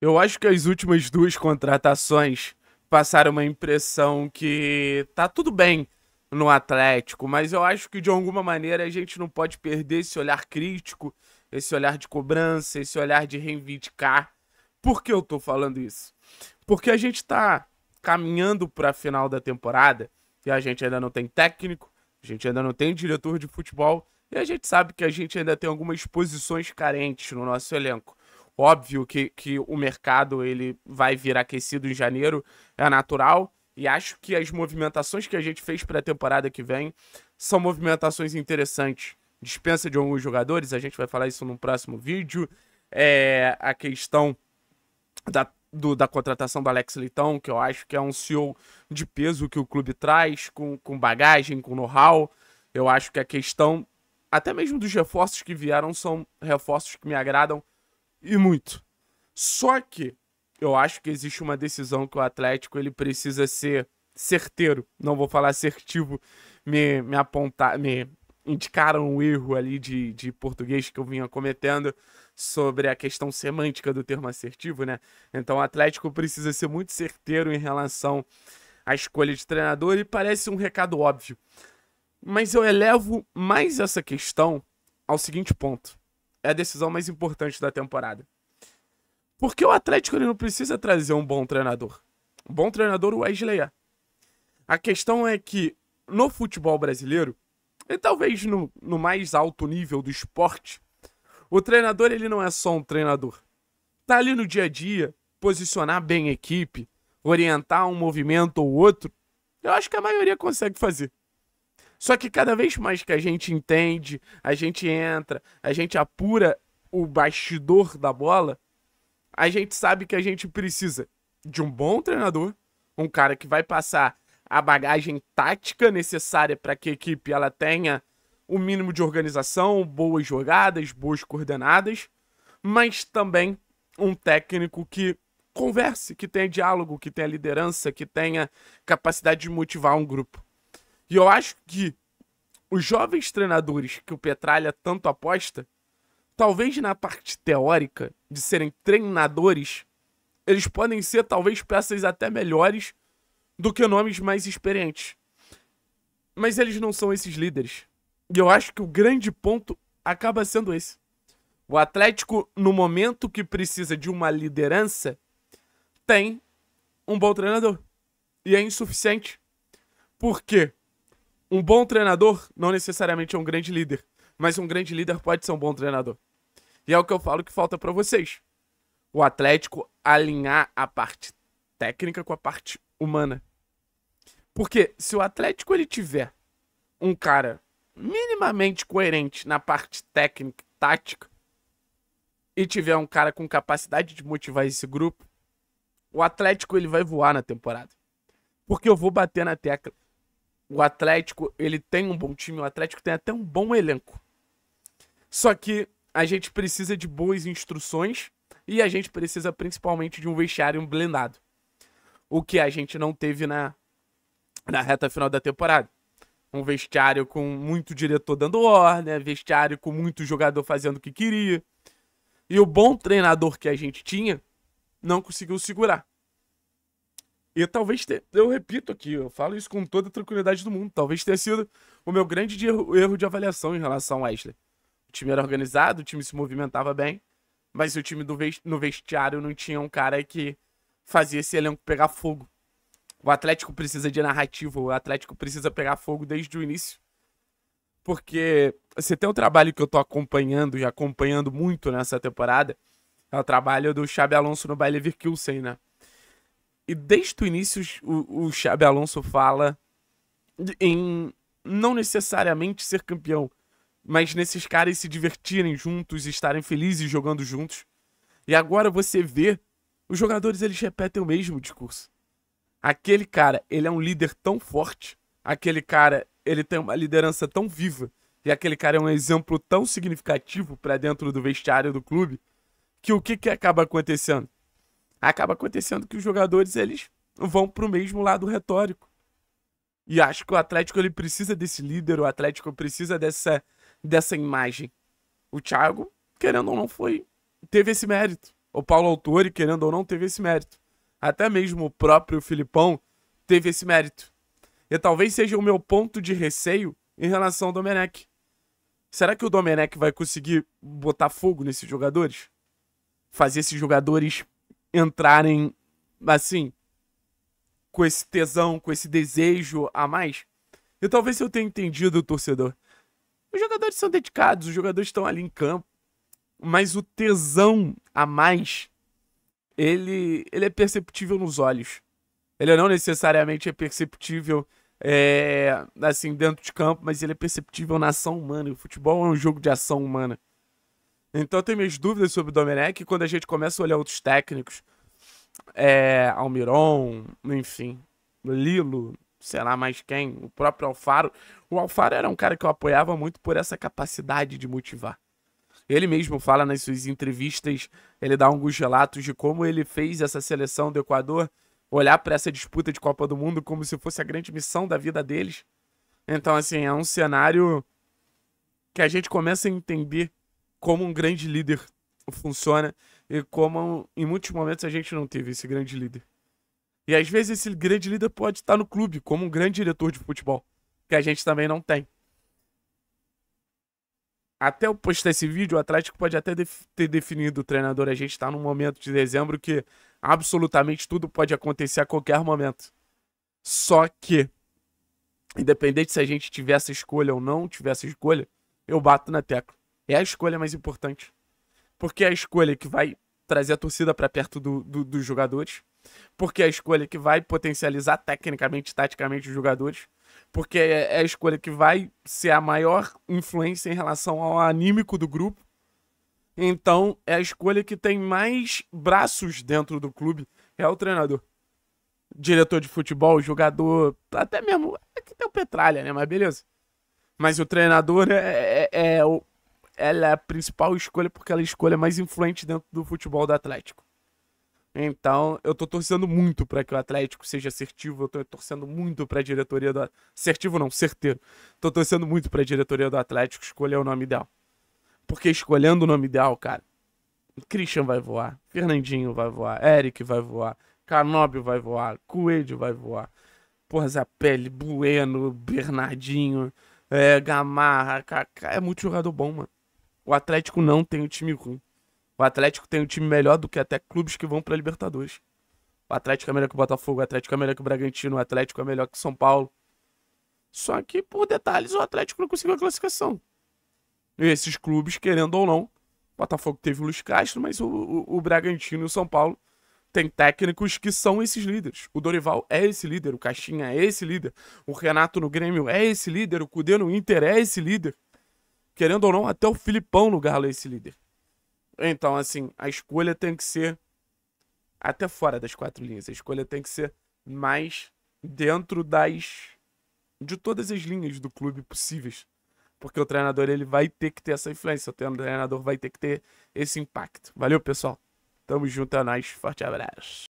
Eu acho que as últimas duas contratações passaram uma impressão que tá tudo bem no Atlético, mas eu acho que de alguma maneira a gente não pode perder esse olhar crítico, esse olhar de cobrança, esse olhar de reivindicar. Por que eu tô falando isso? Porque a gente tá caminhando para a final da temporada e a gente ainda não tem técnico, a gente ainda não tem diretor de futebol e a gente sabe que a gente ainda tem algumas posições carentes no nosso elenco. Óbvio que, que o mercado ele vai vir aquecido em janeiro, é natural. E acho que as movimentações que a gente fez para a temporada que vem são movimentações interessantes. Dispensa de alguns jogadores, a gente vai falar isso no próximo vídeo. É, a questão da, do, da contratação do Alex Litão, que eu acho que é um CEO de peso que o clube traz, com, com bagagem, com know-how. Eu acho que a questão, até mesmo dos reforços que vieram, são reforços que me agradam e muito. Só que eu acho que existe uma decisão que o Atlético ele precisa ser certeiro, não vou falar assertivo, me, me apontar, me indicaram um erro ali de, de português que eu vinha cometendo sobre a questão semântica do termo assertivo, né? Então o Atlético precisa ser muito certeiro em relação à escolha de treinador e parece um recado óbvio. Mas eu elevo mais essa questão ao seguinte ponto é a decisão mais importante da temporada. Porque o Atlético ele não precisa trazer um bom treinador. Um bom treinador o Wesley é. A questão é que no futebol brasileiro, e talvez no, no mais alto nível do esporte, o treinador ele não é só um treinador. Tá ali no dia a dia, posicionar bem a equipe, orientar um movimento ou outro, eu acho que a maioria consegue fazer. Só que cada vez mais que a gente entende, a gente entra, a gente apura o bastidor da bola, a gente sabe que a gente precisa de um bom treinador, um cara que vai passar a bagagem tática necessária para que a equipe ela tenha o um mínimo de organização, boas jogadas, boas coordenadas, mas também um técnico que converse, que tenha diálogo, que tenha liderança, que tenha capacidade de motivar um grupo. E eu acho que os jovens treinadores que o Petralha tanto aposta, talvez na parte teórica de serem treinadores, eles podem ser talvez peças até melhores do que nomes mais experientes. Mas eles não são esses líderes. E eu acho que o grande ponto acaba sendo esse. O Atlético, no momento que precisa de uma liderança, tem um bom treinador. E é insuficiente. Por quê? Um bom treinador não necessariamente é um grande líder, mas um grande líder pode ser um bom treinador. E é o que eu falo que falta para vocês. O Atlético alinhar a parte técnica com a parte humana. Porque se o Atlético ele tiver um cara minimamente coerente na parte técnica, tática, e tiver um cara com capacidade de motivar esse grupo, o Atlético ele vai voar na temporada. Porque eu vou bater na tecla o Atlético, ele tem um bom time, o Atlético tem até um bom elenco. Só que a gente precisa de boas instruções e a gente precisa principalmente de um vestiário blindado. O que a gente não teve na, na reta final da temporada. Um vestiário com muito diretor dando ordem, vestiário com muito jogador fazendo o que queria. E o bom treinador que a gente tinha não conseguiu segurar. E talvez, eu repito aqui, eu falo isso com toda a tranquilidade do mundo, talvez tenha sido o meu grande erro, erro de avaliação em relação ao Wesley. O time era organizado, o time se movimentava bem, mas o time do no vestiário não tinha um cara que fazia esse elenco pegar fogo. O Atlético precisa de narrativa, o Atlético precisa pegar fogo desde o início. Porque você tem um trabalho que eu tô acompanhando e acompanhando muito nessa temporada, é o trabalho do Xabi Alonso no Bayer Leverkusen, né? E desde o início, o, o Xabi Alonso fala em não necessariamente ser campeão, mas nesses caras se divertirem juntos, estarem felizes jogando juntos. E agora você vê, os jogadores eles repetem o mesmo discurso. Aquele cara, ele é um líder tão forte, aquele cara, ele tem uma liderança tão viva, e aquele cara é um exemplo tão significativo para dentro do vestiário do clube, que o que, que acaba acontecendo? acaba acontecendo que os jogadores eles vão o mesmo lado retórico. E acho que o Atlético ele precisa desse líder, o Atlético precisa dessa, dessa imagem. O Thiago, querendo ou não, foi teve esse mérito. O Paulo Autori, querendo ou não, teve esse mérito. Até mesmo o próprio Filipão teve esse mérito. E talvez seja o meu ponto de receio em relação ao Domenech. Será que o Domenech vai conseguir botar fogo nesses jogadores? Fazer esses jogadores entrarem assim com esse tesão, com esse desejo a mais. E talvez eu tenha entendido o torcedor. Os jogadores são dedicados, os jogadores estão ali em campo, mas o tesão a mais ele ele é perceptível nos olhos. Ele não necessariamente é perceptível é, assim dentro de campo, mas ele é perceptível na ação humana. o futebol é um jogo de ação humana. Então eu tenho minhas dúvidas sobre o Domenech quando a gente começa a olhar outros técnicos. É, Almiron, enfim, Lilo, sei lá mais quem, o próprio Alfaro. O Alfaro era um cara que eu apoiava muito por essa capacidade de motivar. Ele mesmo fala nas suas entrevistas, ele dá alguns relatos de como ele fez essa seleção do Equador olhar para essa disputa de Copa do Mundo como se fosse a grande missão da vida deles. Então, assim, é um cenário que a gente começa a entender como um grande líder funciona e como em muitos momentos a gente não teve esse grande líder. E às vezes esse grande líder pode estar no clube como um grande diretor de futebol, que a gente também não tem. Até eu postar esse vídeo, o Atlético pode até def ter definido o treinador. A gente está num momento de dezembro que absolutamente tudo pode acontecer a qualquer momento. Só que, independente se a gente tivesse escolha ou não tivesse escolha, eu bato na tecla é a escolha mais importante. Porque é a escolha que vai trazer a torcida para perto do, do, dos jogadores. Porque é a escolha que vai potencializar tecnicamente, taticamente os jogadores. Porque é, é, a escolha que vai ser a maior influência em relação ao anímico do grupo. Então, é a escolha que tem mais braços dentro do clube. É o treinador. Diretor de futebol, jogador, até mesmo. Aqui é que tem o Petralha, né? Mas beleza. Mas o treinador é, é, é o, ela é a principal escolha porque ela é a escolha mais influente dentro do futebol do Atlético. Então, eu tô torcendo muito para que o Atlético seja assertivo, eu tô torcendo muito para a diretoria do assertivo não, certeiro. Tô torcendo muito para a diretoria do Atlético escolher o nome ideal. Porque escolhendo o nome ideal, cara, Christian vai voar, Fernandinho vai voar, Eric vai voar, Canóbio vai voar, Coelho vai voar. Porra, Zapelli, Bueno, Bernardinho, é, Gamarra, Kaká, é muito jogador bom, mano. O Atlético não tem um time ruim. O Atlético tem um time melhor do que até clubes que vão pra Libertadores. O Atlético é melhor que o Botafogo, o Atlético é melhor que o Bragantino, o Atlético é melhor que o São Paulo. Só que, por detalhes, o Atlético não conseguiu a classificação. E esses clubes, querendo ou não, o Botafogo teve o Luiz Castro, mas o, o, o Bragantino e o São Paulo têm técnicos que são esses líderes. O Dorival é esse líder, o Caixinha é esse líder, o Renato no Grêmio é esse líder, o Cudê no Inter é esse líder querendo ou não, até o Filipão no Galo é esse líder. Então, assim, a escolha tem que ser até fora das quatro linhas. A escolha tem que ser mais dentro das de todas as linhas do clube possíveis, porque o treinador ele vai ter que ter essa influência, o treinador vai ter que ter esse impacto. Valeu, pessoal. Tamo junto, é nóis. Forte abraço.